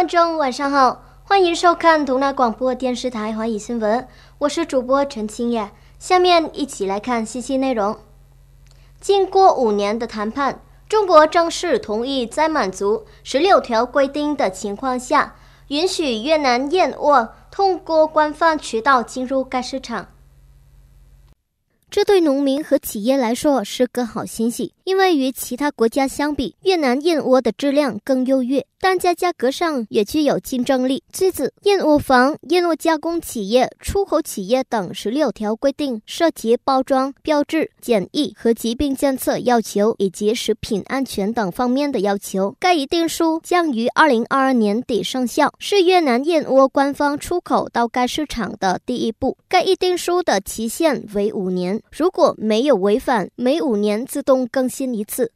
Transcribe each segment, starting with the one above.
观众晚上好，欢迎收看台南广播电视台华语新闻，我是主播陈清雅，下面一起来看信息内容。经过五年的谈判，中国正式同意在满足十六条规定的情况下，允许越南燕窝通过官方渠道进入该市场。这对农民和企业来说是个好消息。因为与其他国家相比，越南燕窝的质量更优越，但在价格上也具有竞争力。据此，《燕窝房燕窝加工企业出口企业等十六条规定》涉及包装、标志、检疫和疾病监测要求以及食品安全等方面的要求。该议定书将于二零二二年底生效，是越南燕窝官方出口到该市场的第一步。该议定书的期限为五年，如果没有违反，每五年自动更。新。新一次。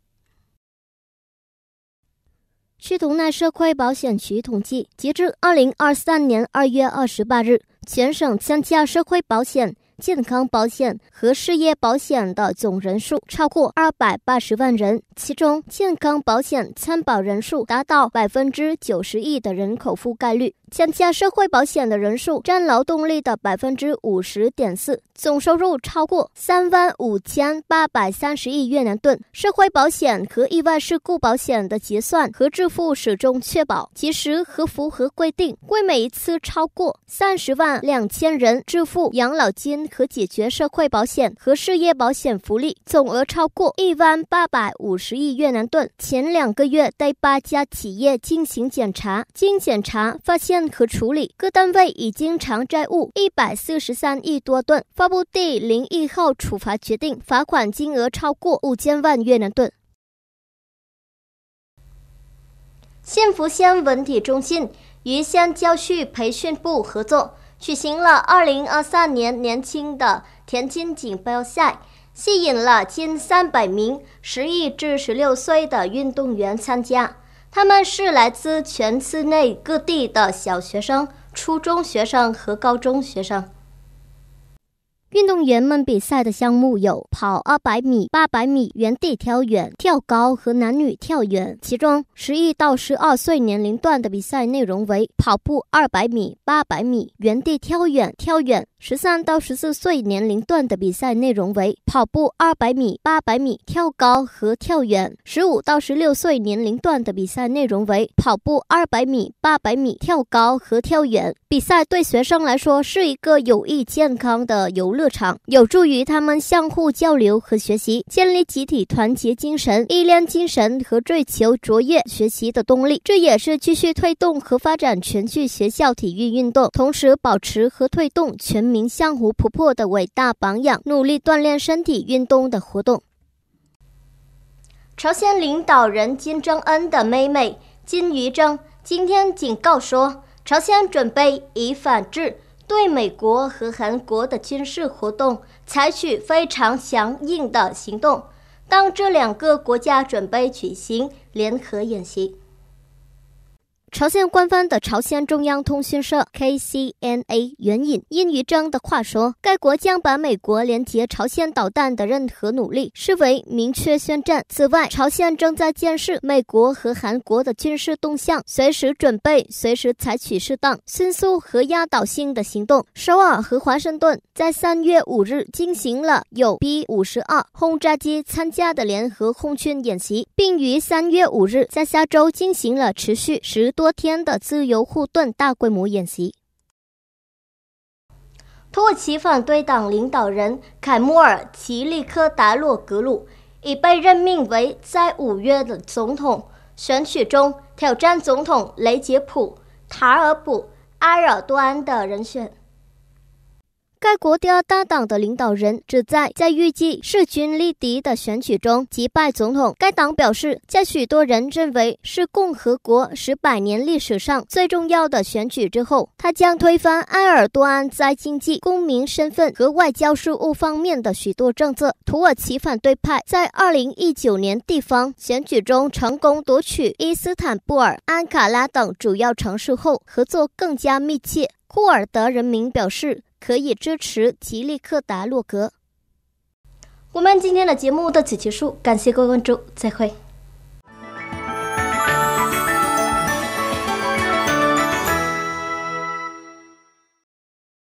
据同奈社会保险局统计，截至二零二三年二月二十八日，全省参加社会保险。健康保险和失业保险的总人数超过二百八十万人，其中健康保险参保人数达到百分之九十亿的人口覆盖率，参加社会保险的人数占劳动力的百分之五十点四，总收入超过三万五千八百三十亿越南盾。社会保险和意外事故保险的结算和支付始终确保及时和符合规定，为每一次超过三十万两千人支付养老金。可解决社会保险和失业保险福利总额超过一万八百五十亿越南盾。前两个月对八家企业进行检查，经检查发现和处理，各单位已经偿债务一百四十三亿多盾，发布第零一号处罚决定，罚款金额超过五千万越南盾。幸福县文体中心与县教育培训部合作。举行了二零二三年年轻的田径锦标赛，吸引了近三百名十一至十六岁的运动员参加。他们是来自全区内各地的小学生、初中学生和高中学生。运动员们比赛的项目有跑二百米、八百米、原地跳远、跳高和男女跳远。其中十一到十二岁年龄段的比赛内容为跑步二百米、八百米、原地跳远、跳远。十三到十四岁年龄段的比赛内容为跑步二百米、八百米、跳高和跳远；十五到十六岁年龄段的比赛内容为跑步二百米、八百米、跳高和跳远。比赛对学生来说是一个有益健康的游乐场，有助于他们相互交流和学习，建立集体团结精神、力量精神和追求卓越学习的动力。这也是继续推动和发展全区学校体育运动，同时保持和推动全民。向胡婆婆的伟大榜样，努力锻炼身体，运动的活动。朝鲜领导人金正恩的妹妹金宇正今天警告说，朝鲜准备以反制对美国和韩国的军事活动，采取非常强硬的行动。当这两个国家准备举行联合演习。朝鲜官方的朝鲜中央通讯社 （KCNA） 援引殷与章的话说，该国将把美国连接朝鲜导弹的任何努力视为明确宣战。此外，朝鲜正在监视美国和韩国的军事动向，随时准备随时采取适当迅速和压倒性的行动。首尔和华盛顿在三月五日进行了有 B 五十二轰炸机参加的联合空军演习，并于三月五日在下周进行了持续十多。多天的自由护盾大规模演习。土耳其反对党领导人凯末尔·奇利科达洛格鲁已被任命为在五月的总统选举中挑战总统雷杰普·塔尔卜·埃尔多安的人选。该国第二大党的领导人旨在在预计势均力敌的选举中击败总统。该党表示，在许多人认为是共和国十百年历史上最重要的选举之后，他将推翻埃尔多安在经济、公民身份和外交事务方面的许多政策。土耳其反对派在二零一九年地方选举中成功夺取伊斯坦布尔、安卡拉等主要城市后，合作更加密切。库尔德人民表示。可以支持吉利克达洛格。我们今天的节目到此结束，感谢各位关注，再会。